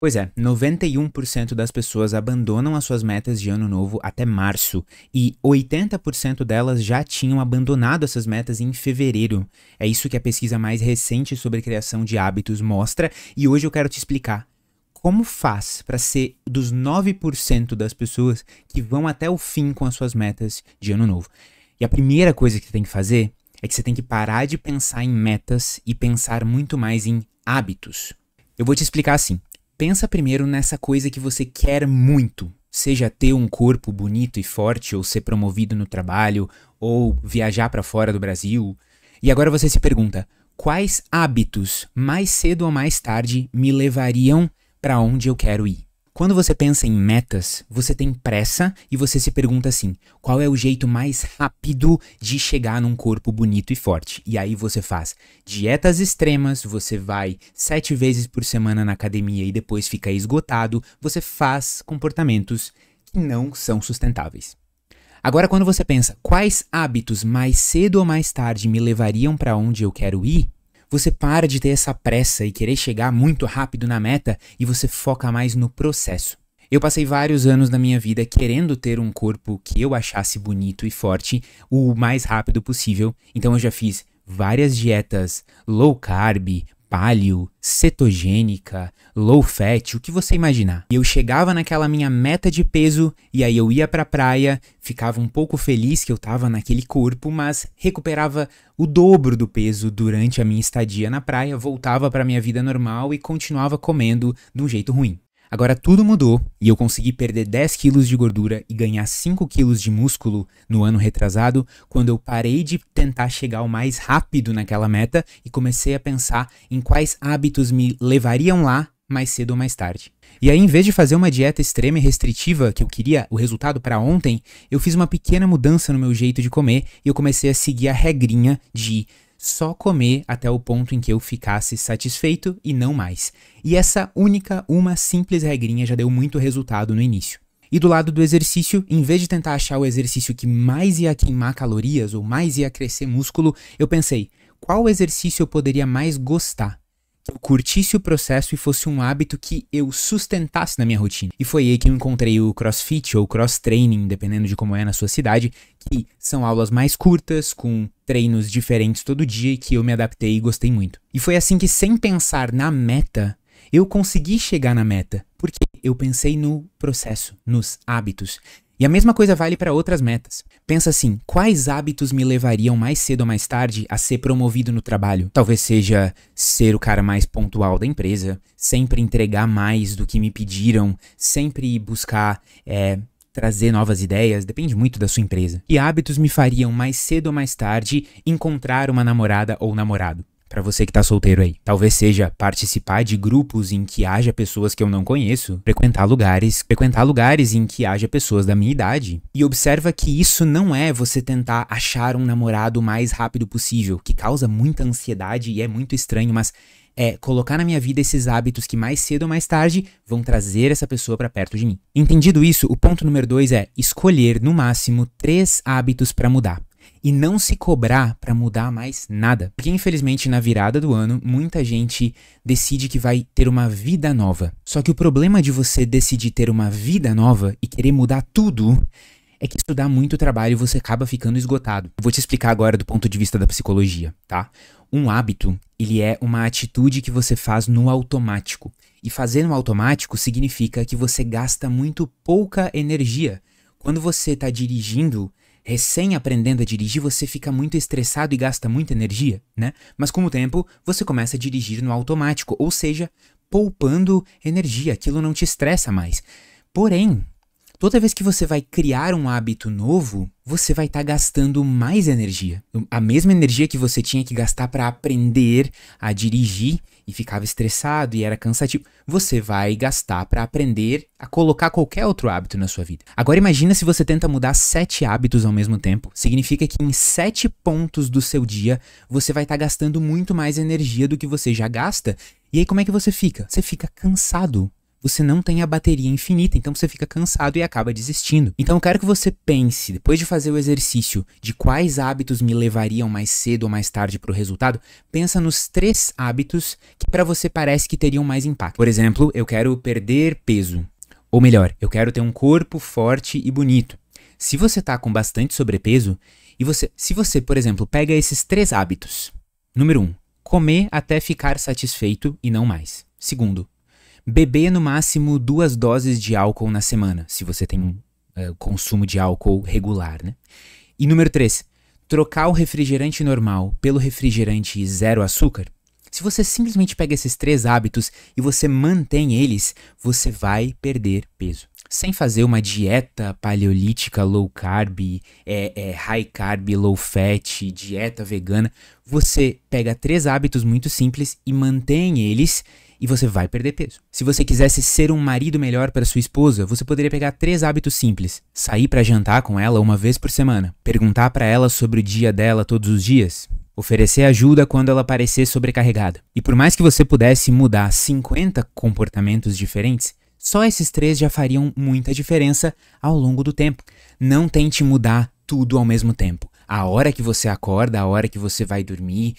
Pois é, 91% das pessoas abandonam as suas metas de ano novo até março e 80% delas já tinham abandonado essas metas em fevereiro. É isso que a pesquisa mais recente sobre criação de hábitos mostra e hoje eu quero te explicar como faz para ser dos 9% das pessoas que vão até o fim com as suas metas de ano novo. E a primeira coisa que você tem que fazer é que você tem que parar de pensar em metas e pensar muito mais em hábitos. Eu vou te explicar assim. Pensa primeiro nessa coisa que você quer muito, seja ter um corpo bonito e forte, ou ser promovido no trabalho, ou viajar para fora do Brasil. E agora você se pergunta: quais hábitos, mais cedo ou mais tarde, me levariam para onde eu quero ir? Quando você pensa em metas, você tem pressa e você se pergunta assim: qual é o jeito mais rápido de chegar num corpo bonito e forte? E aí você faz dietas extremas, você vai sete vezes por semana na academia e depois fica esgotado, você faz comportamentos que não são sustentáveis. Agora, quando você pensa quais hábitos mais cedo ou mais tarde me levariam para onde eu quero ir, você para de ter essa pressa e querer chegar muito rápido na meta e você foca mais no processo. Eu passei vários anos da minha vida querendo ter um corpo que eu achasse bonito e forte o mais rápido possível, então eu já fiz várias dietas low carb, paleo, cetogênica, low fat, o que você imaginar. E eu chegava naquela minha meta de peso e aí eu ia pra praia, ficava um pouco feliz que eu tava naquele corpo, mas recuperava o dobro do peso durante a minha estadia na praia, voltava para minha vida normal e continuava comendo de um jeito ruim. Agora tudo mudou e eu consegui perder 10 quilos de gordura e ganhar 5 quilos de músculo no ano retrasado quando eu parei de tentar chegar o mais rápido naquela meta e comecei a pensar em quais hábitos me levariam lá mais cedo ou mais tarde. E aí, em vez de fazer uma dieta extrema e restritiva que eu queria o resultado para ontem, eu fiz uma pequena mudança no meu jeito de comer e eu comecei a seguir a regrinha de só comer até o ponto em que eu ficasse satisfeito e não mais. E essa única, uma simples regrinha já deu muito resultado no início. E do lado do exercício, em vez de tentar achar o exercício que mais ia queimar calorias ou mais ia crescer músculo, eu pensei, qual exercício eu poderia mais gostar? eu curtisse o processo e fosse um hábito que eu sustentasse na minha rotina. E foi aí que eu encontrei o CrossFit ou Cross Training, dependendo de como é na sua cidade, que são aulas mais curtas, com treinos diferentes todo dia e que eu me adaptei e gostei muito. E foi assim que, sem pensar na meta, eu consegui chegar na meta, porque eu pensei no processo, nos hábitos. E a mesma coisa vale para outras metas. Pensa assim: quais hábitos me levariam mais cedo ou mais tarde a ser promovido no trabalho? Talvez seja ser o cara mais pontual da empresa, sempre entregar mais do que me pediram, sempre buscar é, trazer novas ideias, depende muito da sua empresa. E hábitos me fariam mais cedo ou mais tarde encontrar uma namorada ou namorado? para você que tá solteiro aí. Talvez seja participar de grupos em que haja pessoas que eu não conheço, frequentar lugares, frequentar lugares em que haja pessoas da minha idade. E observa que isso não é você tentar achar um namorado o mais rápido possível, que causa muita ansiedade e é muito estranho, mas é colocar na minha vida esses hábitos que mais cedo ou mais tarde vão trazer essa pessoa para perto de mim. Entendido isso, o ponto número dois é escolher no máximo três hábitos para mudar e não se cobrar para mudar mais nada. Porque infelizmente na virada do ano, muita gente decide que vai ter uma vida nova. Só que o problema de você decidir ter uma vida nova e querer mudar tudo é que isso dá muito trabalho e você acaba ficando esgotado. Vou te explicar agora do ponto de vista da psicologia, tá? Um hábito, ele é uma atitude que você faz no automático. E fazer no automático significa que você gasta muito pouca energia. Quando você está dirigindo, recém aprendendo a dirigir, você fica muito estressado e gasta muita energia, né? Mas com o tempo, você começa a dirigir no automático, ou seja, poupando energia, aquilo não te estressa mais. Porém, Toda vez que você vai criar um hábito novo, você vai estar tá gastando mais energia. A mesma energia que você tinha que gastar para aprender a dirigir e ficava estressado e era cansativo, você vai gastar para aprender a colocar qualquer outro hábito na sua vida. Agora imagina se você tenta mudar sete hábitos ao mesmo tempo. Significa que em sete pontos do seu dia você vai estar tá gastando muito mais energia do que você já gasta. E aí como é que você fica? Você fica cansado você não tem a bateria infinita, então você fica cansado e acaba desistindo. Então eu quero que você pense, depois de fazer o exercício de quais hábitos me levariam mais cedo ou mais tarde para o resultado, pensa nos três hábitos que para você parece que teriam mais impacto. Por exemplo, eu quero perder peso. Ou melhor, eu quero ter um corpo forte e bonito. Se você está com bastante sobrepeso, e você, se você, por exemplo, pega esses três hábitos. Número 1, um, comer até ficar satisfeito e não mais. Segundo, beber no máximo duas doses de álcool na semana, se você tem um uh, é, consumo de álcool regular, né? E número 3, trocar o refrigerante normal pelo refrigerante zero açúcar. Se você simplesmente pega esses três hábitos e você mantém eles, você vai perder peso sem fazer uma dieta paleolítica low carb, é, é, high carb, low fat, dieta vegana, você pega três hábitos muito simples e mantém eles e você vai perder peso. Se você quisesse ser um marido melhor para sua esposa, você poderia pegar três hábitos simples: sair para jantar com ela uma vez por semana, perguntar para ela sobre o dia dela todos os dias, oferecer ajuda quando ela parecer sobrecarregada. E por mais que você pudesse mudar 50 comportamentos diferentes, só esses três já fariam muita diferença ao longo do tempo. Não tente mudar tudo ao mesmo tempo. A hora que você acorda, a hora que você vai dormir,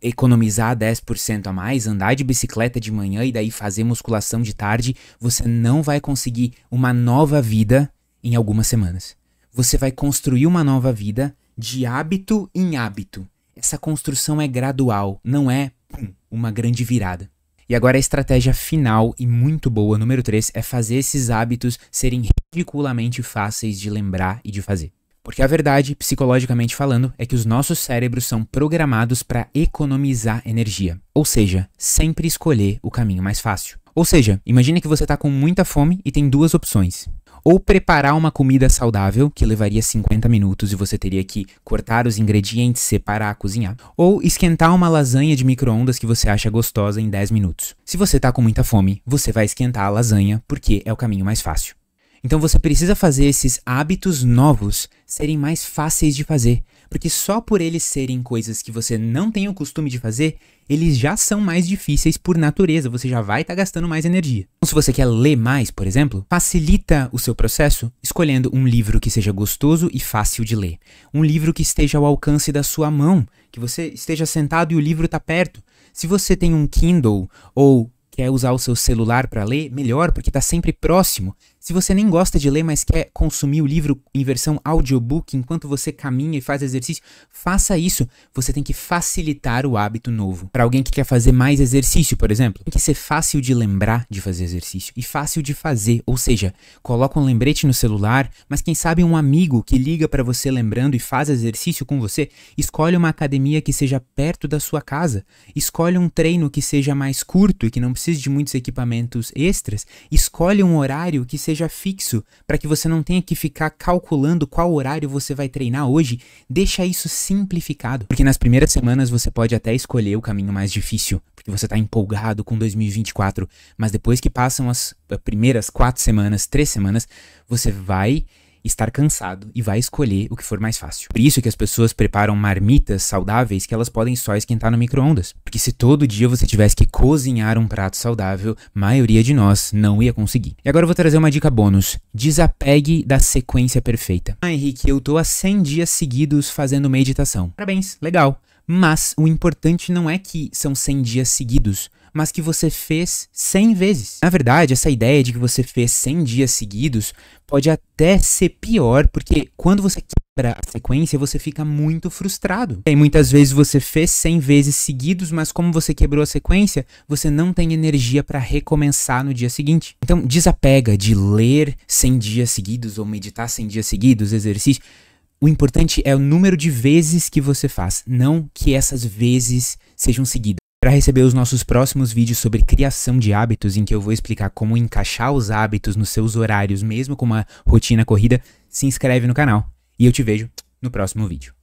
economizar 10% a mais, andar de bicicleta de manhã e daí fazer musculação de tarde, você não vai conseguir uma nova vida em algumas semanas. Você vai construir uma nova vida de hábito em hábito. Essa construção é gradual, não é pum, uma grande virada. E agora a estratégia final e muito boa, número 3, é fazer esses hábitos serem ridiculamente fáceis de lembrar e de fazer. Porque a verdade, psicologicamente falando, é que os nossos cérebros são programados para economizar energia, ou seja, sempre escolher o caminho mais fácil. Ou seja, imagine que você está com muita fome e tem duas opções ou preparar uma comida saudável, que levaria 50 minutos e você teria que cortar os ingredientes, separar, cozinhar, ou esquentar uma lasanha de micro-ondas que você acha gostosa em 10 minutos. Se você tá com muita fome, você vai esquentar a lasanha, porque é o caminho mais fácil. Então você precisa fazer esses hábitos novos serem mais fáceis de fazer, porque só por eles serem coisas que você não tem o costume de fazer, eles já são mais difíceis por natureza, você já vai estar tá gastando mais energia. Então, se você quer ler mais, por exemplo, facilita o seu processo escolhendo um livro que seja gostoso e fácil de ler. Um livro que esteja ao alcance da sua mão, que você esteja sentado e o livro está perto. Se você tem um Kindle ou quer usar o seu celular para ler, melhor, porque está sempre próximo. Se você nem gosta de ler, mas quer consumir o livro em versão audiobook enquanto você caminha e faz exercício, faça isso. Você tem que facilitar o hábito novo. Para alguém que quer fazer mais exercício, por exemplo, tem que ser fácil de lembrar de fazer exercício e fácil de fazer, ou seja, coloca um lembrete no celular, mas quem sabe um amigo que liga para você lembrando e faz exercício com você, escolhe uma academia que seja perto da sua casa, escolhe um treino que seja mais curto e que não precise de muitos equipamentos extras, escolhe um horário que seja seja fixo, para que você não tenha que ficar calculando qual horário você vai treinar hoje, deixa isso simplificado. Porque nas primeiras semanas você pode até escolher o caminho mais difícil, porque você está empolgado com 2024, mas depois que passam as eh, primeiras quatro semanas, três semanas, você vai estar cansado e vai escolher o que for mais fácil. Por isso que as pessoas preparam marmitas saudáveis que elas podem só esquentar no micro-ondas. Porque se todo dia você tivesse que cozinhar um prato saudável, maioria de nós não ia conseguir. E agora eu vou trazer uma dica bônus. Desapegue da sequência perfeita. Ah, Henrique, eu tô há 100 dias seguidos fazendo meditação. Parabéns, legal. Mas o importante não é que são 100 dias seguidos, mas que você fez 100 vezes. Na verdade, essa ideia de que você fez 100 dias seguidos pode até ser pior, porque quando você quebra a sequência, você fica muito frustrado. E muitas vezes você fez 100 vezes seguidos, mas como você quebrou a sequência, você não tem energia para recomeçar no dia seguinte. Então, desapega de ler 100 dias seguidos ou meditar 100 dias seguidos, exercício. O importante é o número de vezes que você faz, não que essas vezes sejam seguidas. Para receber os nossos próximos vídeos sobre criação de hábitos, em que eu vou explicar como encaixar os hábitos nos seus horários, mesmo com uma rotina corrida, se inscreve no canal. E eu te vejo no próximo vídeo.